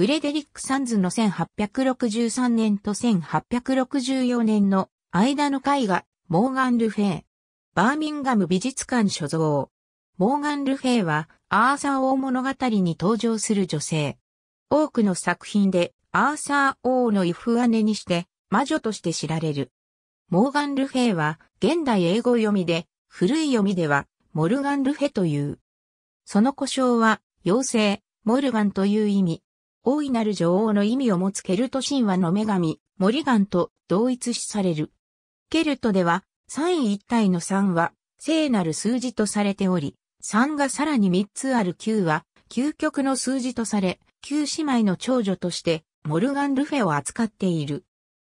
フレデリック・サンズの1863年と1864年の間の絵画、モーガン・ルフェー。バーミンガム美術館所蔵。モーガン・ルフェーは、アーサー王物語に登場する女性。多くの作品で、アーサー王のイフアネにして、魔女として知られる。モーガン・ルフェーは、現代英語読みで、古い読みでは、モルガン・ルフェという。その故障は、妖精、モルガンという意味。大いなる女王の意味を持つケルト神話の女神、モリガンと同一視される。ケルトでは、三位一体の3は、聖なる数字とされており、3がさらに3つある9は、究極の数字とされ、9姉妹の長女として、モルガン・ルフェを扱っている。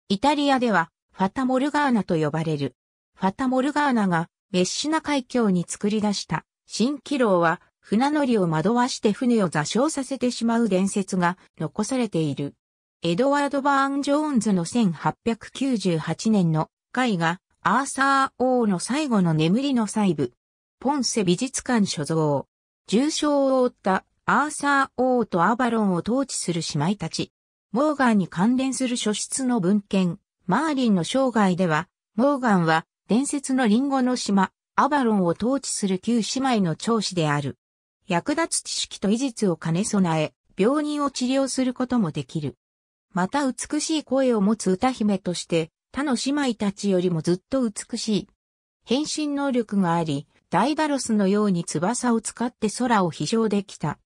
イタリアでは、ファタ・モルガーナと呼ばれる。ファタ・モルガーナが、メッシナ海峡に作り出した、新気楼は、船乗りを惑わして船を座礁させてしまう伝説が残されている。エドワード・バーン・ジョーンズの1898年の絵画、アーサー王の最後の眠りの細部、ポンセ美術館所蔵。重傷を負ったアーサー王とアバロンを統治する姉妹たち。モーガンに関連する書室の文献、マーリンの生涯では、モーガンは伝説のリンゴの島、アバロンを統治する旧姉妹の長子である。役立つ知識と技術を兼ね備え、病人を治療することもできる。また美しい声を持つ歌姫として、他の姉妹たちよりもずっと美しい。変身能力があり、ダイダロスのように翼を使って空を飛翔できた。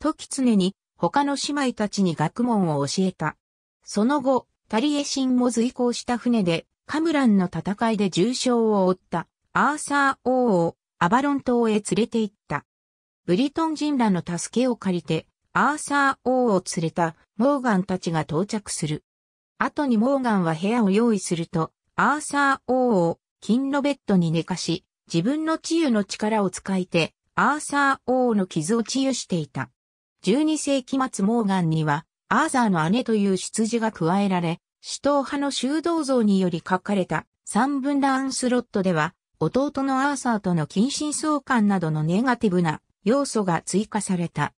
時常に他の姉妹たちに学問を教えた。その後、タリエシンも随行した船で、カムランの戦いで重傷を負った、アーサー王をアバロン島へ連れて行った。ブリトン人らの助けを借りて、アーサー王を連れたモーガンたちが到着する。後にモーガンは部屋を用意すると、アーサー王を金のベッドに寝かし、自分の治癒の力を使いて、アーサー王の傷を治癒していた。12世紀末モーガンには、アーザーの姉という羊が加えられ、死闘派の修道像により書かれた三分ンスロットでは、弟のアーサーとの近親相関などのネガティブな要素が追加された。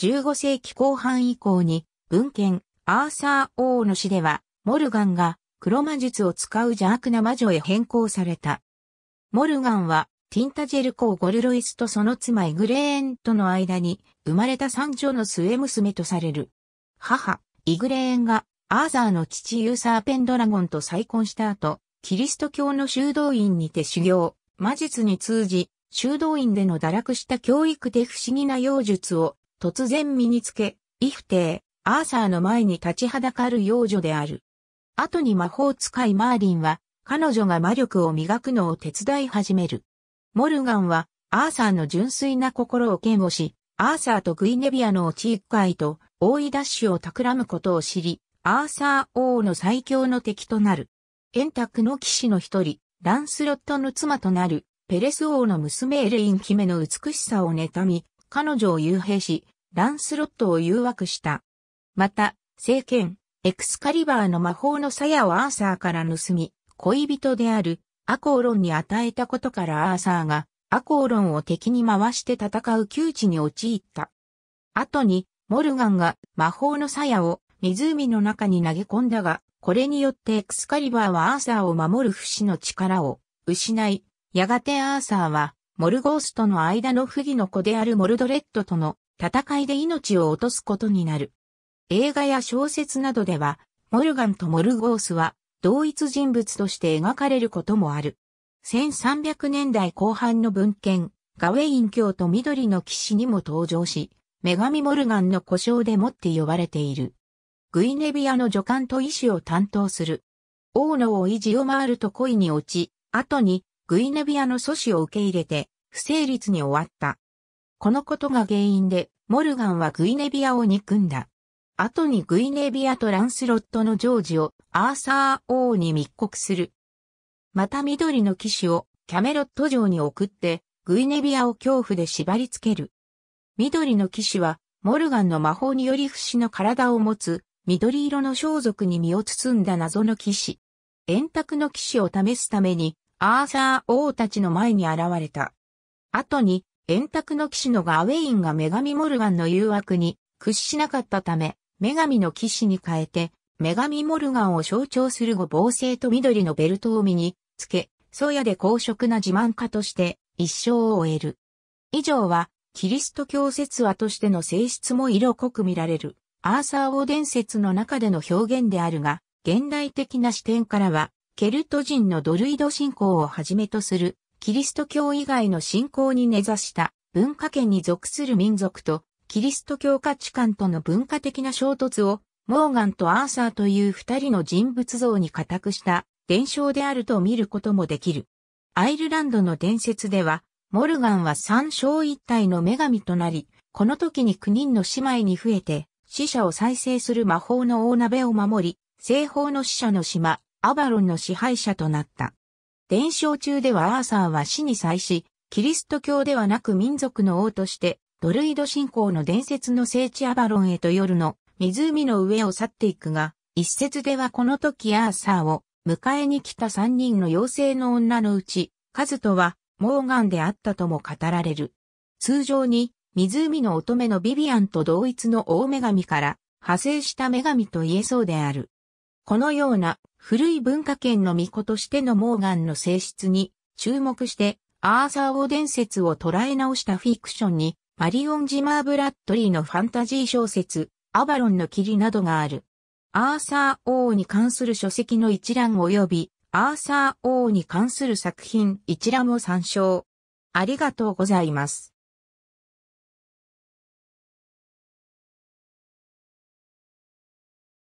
15世紀後半以降に文献アーサー王の詩ではモルガンが黒魔術を使う邪悪な魔女へ変更された。モルガンはティンタジェル公ゴルロイスとその妻イグレーンとの間に生まれた三女の末娘とされる。母、イグレーンがアーザーの父ユーサーペンドラゴンと再婚した後、キリスト教の修道院にて修行、魔術に通じ、修道院での堕落した教育で不思議な妖術を突然身につけ、イフテー、アーサーの前に立ちはだかる幼女である。後に魔法使いマーリンは、彼女が魔力を磨くのを手伝い始める。モルガンは、アーサーの純粋な心を嫌悪し、アーサーとグイネビアの地域会と大井ダッシュを企むことを知り、アーサー王の最強の敵となる。円卓の騎士の一人、ランスロットの妻となるペレス王の娘エレイン姫の美しさを妬み、彼女を幽閉し、ランスロットを誘惑した。また、聖剣、エクスカリバーの魔法の鞘をアーサーから盗み、恋人であるアコーロンに与えたことからアーサーがアコーロンを敵に回して戦う窮地に陥った。後に、モルガンが魔法の鞘を湖の中に投げ込んだが、これによってエクスカリバーはアーサーを守る不死の力を失い、やがてアーサーは、モルゴースとの間の不義の子であるモルドレッドとの戦いで命を落とすことになる。映画や小説などでは、モルガンとモルゴースは同一人物として描かれることもある。1300年代後半の文献、ガウェイン教と緑の騎士にも登場し、女神モルガンの故障でもって呼ばれている。グイネビアの助監と医師を担当する。王のを維持を回ると恋に落ち、後にグイネビアの阻止を受け入れて、不成立に終わった。このことが原因で、モルガンはグイネビアを憎んだ。後にグイネビアとランスロットのジョージをアーサー王に密告する。また緑の騎士をキャメロット城に送って、グイネビアを恐怖で縛り付ける。緑の騎士は、モルガンの魔法により不死の体を持つ、緑色の装束に身を包んだ謎の騎士。円卓の騎士を試すために、アーサー王たちの前に現れた。後に、円卓の騎士のガーウェインが女神モルガンの誘惑に屈しなかったため、女神の騎士に変えて、女神モルガンを象徴する五芒星と緑のベルトを身につけ、宗谷で公職な自慢家として一生を終える。以上は、キリスト教説話としての性質も色濃く見られる、アーサー王伝説の中での表現であるが、現代的な視点からは、ケルト人のドルイド信仰をはじめとする、キリスト教以外の信仰に根ざした文化圏に属する民族と、キリスト教価値観との文化的な衝突を、モーガンとアーサーという二人の人物像に固くした伝承であると見ることもできる。アイルランドの伝説では、モルガンは三章一体の女神となり、この時に九人の姉妹に増えて、死者を再生する魔法の大鍋を守り、西方の死者の島、アバロンの支配者となった。伝承中ではアーサーは死に際し、キリスト教ではなく民族の王として、ドルイド信仰の伝説の聖地アバロンへと夜の湖の上を去っていくが、一説ではこの時アーサーを迎えに来た三人の妖精の女のうち、カズトはモーガンであったとも語られる。通常に湖の乙女のビビアンと同一の大女神から派生した女神と言えそうである。このような古い文化圏の巫女としてのモーガンの性質に注目して、アーサー王伝説を捉え直したフィクションに、マリオン・ジマー・ブラッドリーのファンタジー小説、アバロンの霧などがある。アーサー王に関する書籍の一覧及び、アーサー王に関する作品一覧を参照。ありがとうございます。